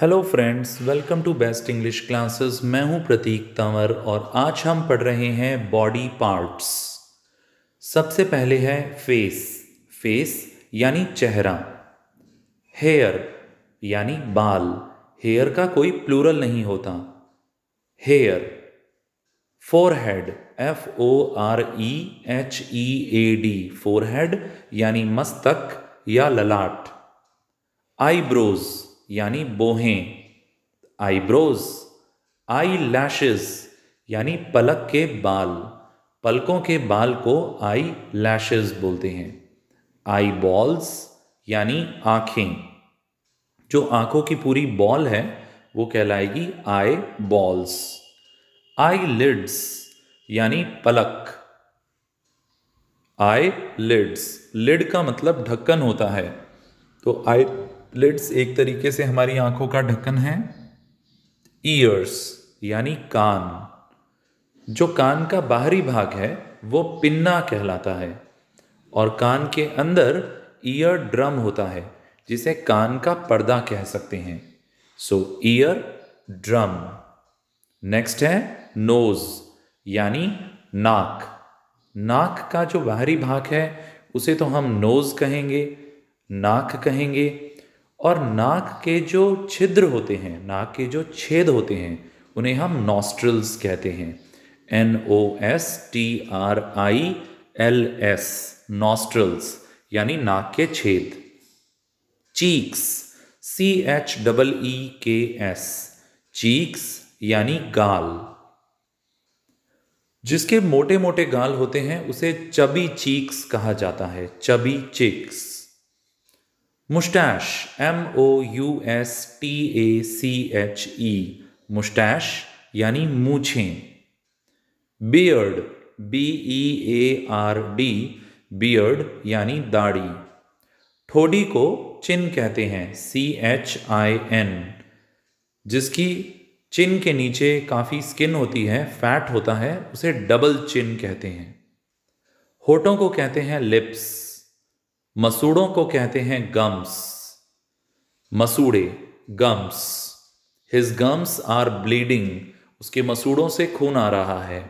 hello friends welcome to best English classes मैं हूं प्रतीक तंवर और आज हम पढ़ रहे हैं बॉडी पार्ट्स सबसे पहले है फेस फेस यानी चेहरा हेयर यानी बाल हेयर का कोई प्लूरल नहीं होता hair forehead F O R E H E A D forehead यानी मस्तक या ललाट आईब्रोज़ यानी बोहें आईब्रोज आई लैशेज यानी पलक के बाल पलकों के बाल को आई लैशेज बोलते हैं आई बॉल्स यानी आँखें जो आँखों की पूरी बॉल है वो कहलाएगी आई बॉल्स आई लिड्स यानी पलक आई लिड्स लिड का मतलब ढक्कन होता है तो आई लिड्स एक तरीके से हमारी आंखों का ढक्कन है ईयर्स यानी कान जो कान का बाहरी भाग है वो पिन्ना कहलाता है और कान के अंदर ईयर ड्रम होता है जिसे कान का पर्दा कह सकते हैं सो ईयर ड्रम नेक्स्ट है नोज यानी नाक नाक का जो बाहरी भाग है उसे तो हम नोज कहेंगे नाक कहेंगे और नाक के जो छिद्र होते हैं नाक के जो छेद होते हैं उन्हें हम नॉस्ट्रल्स कहते हैं N O S T R I L S nostrils यानी नाक के छेद cheeks C H double E K S cheeks यानी गाल जिसके मोटे मोटे गाल होते हैं उसे चबी चीक्स कहा जाता है chubby cheeks moustache M O U S T A C H E moustache यानी मूछे beard B E A R D beard यानी दाढ़ी ठोडी को चिन कहते हैं सी एच आई एन जिसकी चिन के नीचे काफ़ी स्किन होती है फैट होता है उसे डबल चिन कहते हैं होठों को कहते हैं लिप्स मसूड़ों को कहते हैं गम्स मसूड़े gums his gums are bleeding उसके मसूड़ों से खून आ रहा है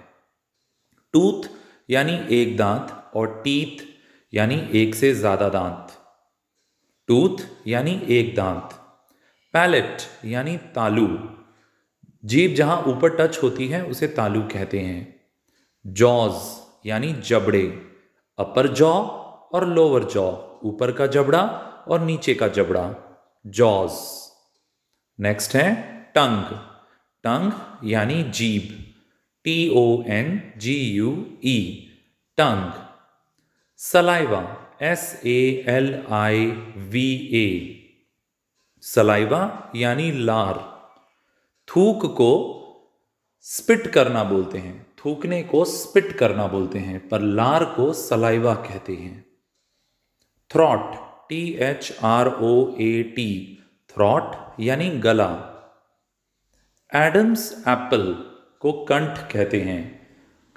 टूथ यानी एक दांत और टीथ यानी एक से ज़्यादा दांत टूथ यानी एक दांत पैलेट यानी तालू जीभ जहां ऊपर टच होती है उसे तालू कहते हैं जॉज यानी जबड़े अपर जॉ और लोअर जॉ ऊपर का जबड़ा और नीचे का जबड़ा जॉज नेक्स्ट है टंग टंग यानी जीभ T O N G U E tongue saliva S A L I V A saliva यानी लार थूक को स्पिट करना बोलते हैं थूकने को स्पिट करना बोलते हैं पर लार को सलाइवा कहते हैं throat T H R O A T throat यानी गला एडम्स एप्पल को कंठ कहते हैं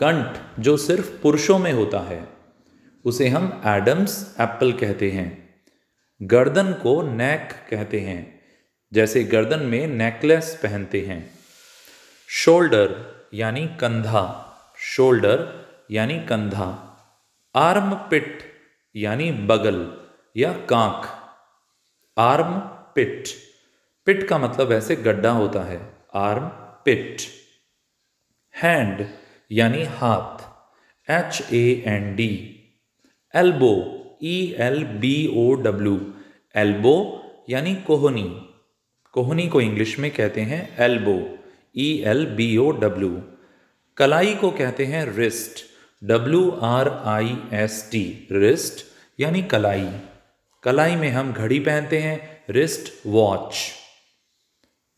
कंठ जो सिर्फ पुरुषों में होता है उसे हम एडम्स एप्पल कहते हैं गर्दन को नेक कहते हैं जैसे गर्दन में नेकलेस पहनते हैं शोल्डर यानी कंधा शोल्डर यानी कंधा आर्म पिट यानी बगल या कांख आर्म पिट पिट का मतलब वैसे गड्ढा होता है आर्म पिट हैंड यानी हाथ H A N D elbow E L B O W elbow यानी कोहनी कोहनी को इंग्लिश में कहते हैं elbow E L B O W कलाई को कहते हैं wrist W R I S T wrist यानी कलाई कलाई में हम घड़ी पहनते हैं wrist watch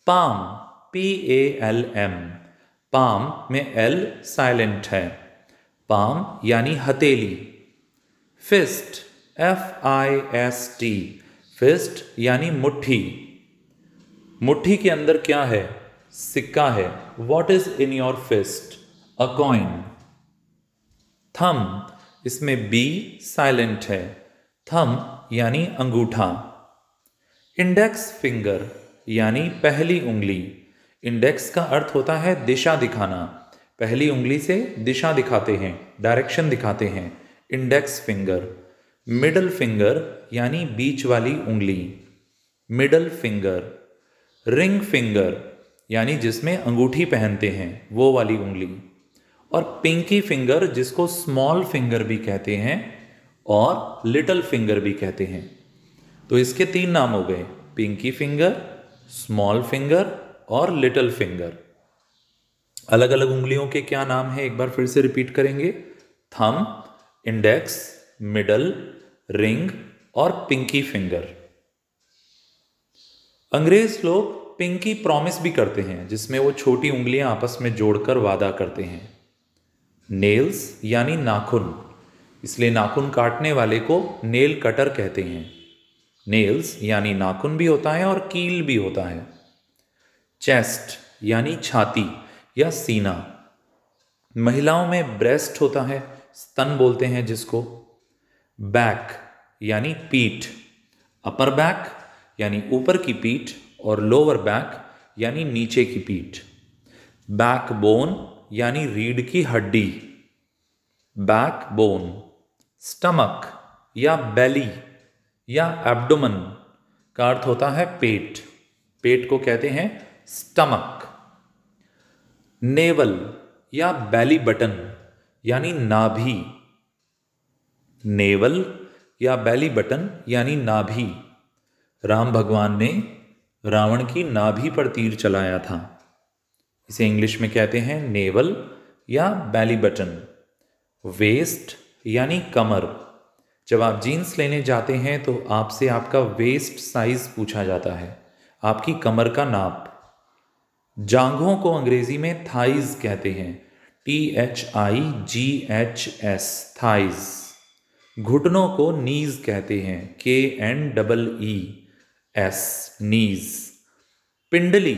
palm P A L M palm में एल साइलेंट है पाम यानी हथेली fist F I S T fist यानी मुट्ठी मुट्ठी के अंदर क्या है सिक्का है what is in your fist a coin thumb इसमें बी साइलेंट है थम यानी अंगूठा इंडेक्स फिंगर यानी पहली उंगली इंडेक्स का अर्थ होता है दिशा दिखाना पहली उंगली से दिशा दिखाते हैं डायरेक्शन दिखाते हैं इंडेक्स फिंगर मिडल फिंगर यानी बीच वाली उंगली मिडल फिंगर रिंग फिंगर यानी जिसमें अंगूठी पहनते हैं वो वाली उंगली और पिंकी फिंगर जिसको स्मॉल फिंगर भी कहते हैं और लिटल फिंगर भी कहते हैं तो इसके तीन नाम हो गए पिंकी फिंगर स्मॉल फिंगर और लिटल फिंगर अलग अलग उंगलियों के क्या नाम है एक बार फिर से रिपीट करेंगे थम इंडेक्स मिडल रिंग और पिंकी फिंगर अंग्रेज लोग पिंकी प्रॉमिस भी करते हैं जिसमें वो छोटी उंगलियां आपस में जोड़कर वादा करते हैं नेल्स यानी नाखून इसलिए नाखून काटने वाले को नेल कटर कहते हैं नेल्स यानी नाखून भी होता है और कील भी होता है चेस्ट यानी छाती या सीना महिलाओं में ब्रेस्ट होता है स्तन बोलते हैं जिसको बैक यानी पीठ अपर बैक यानी ऊपर की पीठ और लोअर बैक यानी नीचे की पीठ बैक बोन यानी रीढ़ की हड्डी बैक बोन स्टमक या बेली या एब्डोमन का अर्थ होता है पेट पेट को कहते हैं स्टमक नेवल या बेली बटन यानी नाभि नेवल या बेली बटन यानी नाभि राम भगवान ने रावण की नाभि पर तीर चलाया था इसे इंग्लिश में कहते हैं नेवल या बैली बटन वेस्ट यानी कमर जब आप जीन्स लेने जाते हैं तो आपसे आपका वेस्ट साइज पूछा जाता है आपकी कमर का नाप जांघों को अंग्रेजी में थाइज कहते हैं T H I G H S thighs घुटनों को नीज कहते हैं K N double E S knees पिंडली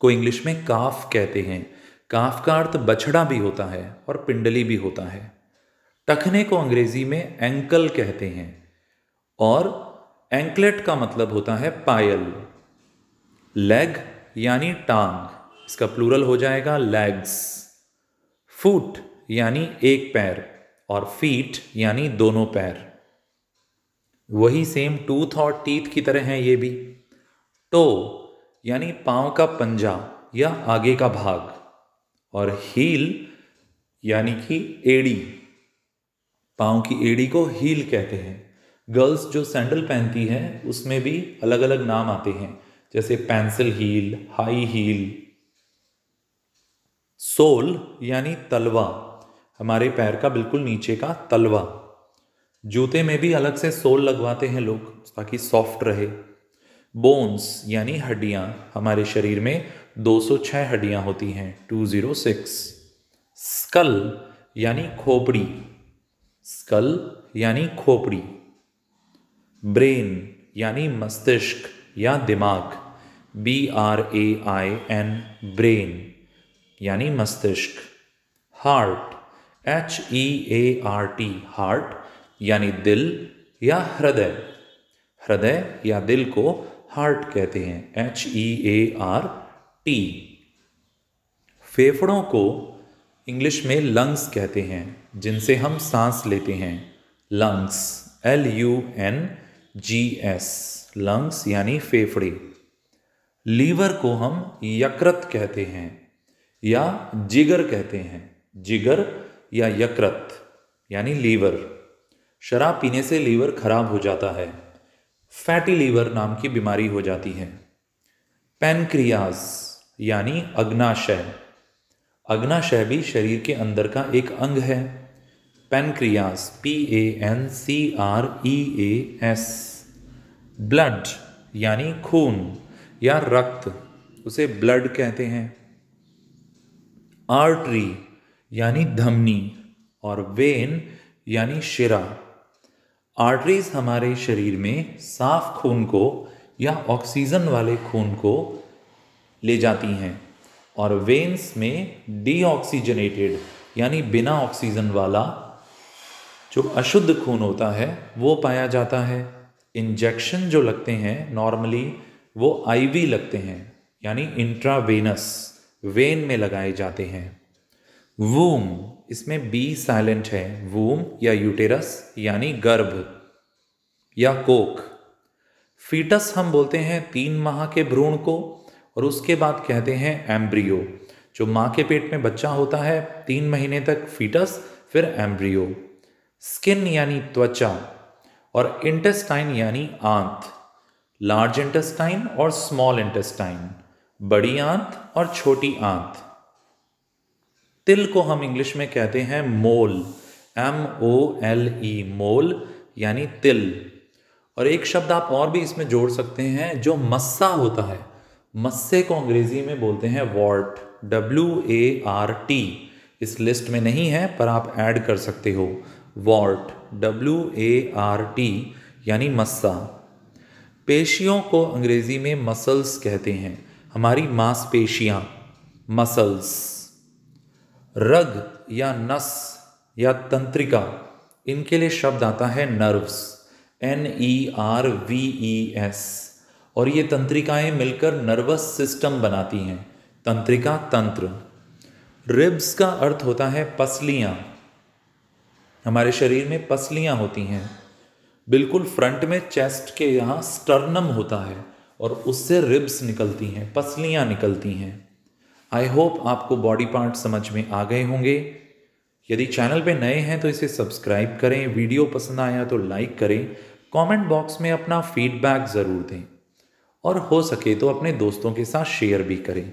को इंग्लिश में काफ कहते हैं काफ का अर्थ बछड़ा भी होता है और पिंडली भी होता है टखने को अंग्रेजी में एंकल कहते हैं और एंकलेट का मतलब होता है पायल लेग यानी टांग इसका प्लूरल हो जाएगा लेग्स फुट यानी एक पैर और फीट यानी दोनों पैर वही सेम टूथ और टीथ की तरह हैं ये भी तो यानी पाँव का पंजा या आगे का भाग और हील यानी कि एड़ी पाँव की एड़ी को हील कहते हैं गर्ल्स जो सैंडल पहनती हैं उसमें भी अलग अलग नाम आते हैं जैसे pencil heel high heel sole यानी तलवा हमारे पैर का बिल्कुल नीचे का तलवा जूते में भी अलग से सोल लगवाते हैं लोग ताकि सॉफ्ट रहे बोन्स यानी हड्डियाँ हमारे शरीर में 206 हड्डियाँ होती हैं 206 स्कल यानी खोपड़ी स्कल यानी खोपड़ी ब्रेन यानी मस्तिष्क या दिमाग B R A I N brain यानी मस्तिष्क heart H E A R T heart यानी दिल या हृदय हृदय या दिल को हार्ट कहते हैं H E A R T फेफड़ों को इंग्लिश में लंग्स कहते हैं जिनसे हम सांस लेते हैं lungs L U N G S lungs यानी फेफड़े लीवर को हम यकृत कहते हैं या जिगर कहते हैं जिगर या यकृत यानी लीवर शराब पीने से लीवर खराब हो जाता है फैटी लीवर नाम की बीमारी हो जाती है पैनक्रियाज यानी अग्नाशय अग्नाशय भी शरीर के अंदर का एक अंग है pancreas P A N C R E A S blood यानी खून या रक्त उसे ब्लड कहते हैं आर्टरी यानी धमनी और वेन यानी शिरा आर्टरीज हमारे शरीर में साफ खून को या ऑक्सीजन वाले खून को ले जाती हैं और वेन्स में डीऑक्सीजनेटेड यानी बिना ऑक्सीजन वाला जो अशुद्ध खून होता है वो पाया जाता है इंजेक्शन जो लगते हैं नॉर्मली वो आईवी लगते हैं यानी इंट्रावेनस वेन में लगाए जाते हैं वूम इसमें बी साइलेंट है वूम या यूटेरस यानी गर्भ या कोक फीटस हम बोलते हैं तीन माह के भ्रूण को और उसके बाद कहते हैं एम्ब्रियो जो माँ के पेट में बच्चा होता है तीन महीने तक फीटस फिर एम्ब्रियो स्किन यानी त्वचा और इंटेस्टाइन यानी आंत लार्ज इंटेस्टाइन और स्मॉल इंटेस्टाइन बड़ी आंत और छोटी आंत तिल को हम इंग्लिश में कहते हैं मोल एम ओ एल ई मोल यानी तिल और एक शब्द आप और भी इसमें जोड़ सकते हैं जो मस्सा होता है मस्से को अंग्रेज़ी में बोलते हैं wart W A R T इस लिस्ट में नहीं है पर आप ऐड कर सकते हो wart W A R T यानी मस्सा पेशियों को अंग्रेज़ी में मसल्स कहते हैं हमारी मांसपेशियाँ मसल्स रग या नस या तंत्रिका इनके लिए शब्द आता है nerves N E R V E S और ये तंत्रिकाएं मिलकर नर्वस सिस्टम बनाती हैं तंत्रिका तंत्र रिब्स का अर्थ होता है पसलियाँ हमारे शरीर में पसलियाँ होती हैं बिल्कुल फ्रंट में चेस्ट के यहाँ स्टर्नम होता है और उससे रिब्स निकलती हैं पसलियाँ निकलती हैं आई होप आपको बॉडी पार्ट समझ में आ गए होंगे यदि चैनल पे नए हैं तो इसे सब्सक्राइब करें वीडियो पसंद आया तो लाइक करें कमेंट बॉक्स में अपना फीडबैक ज़रूर दें और हो सके तो अपने दोस्तों के साथ शेयर भी करें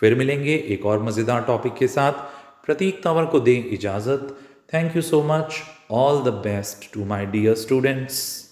फिर मिलेंगे एक और मज़ेदार टॉपिक के साथ प्रतीक तंवर को दें इजाज़त thank you so much all the best to my dear students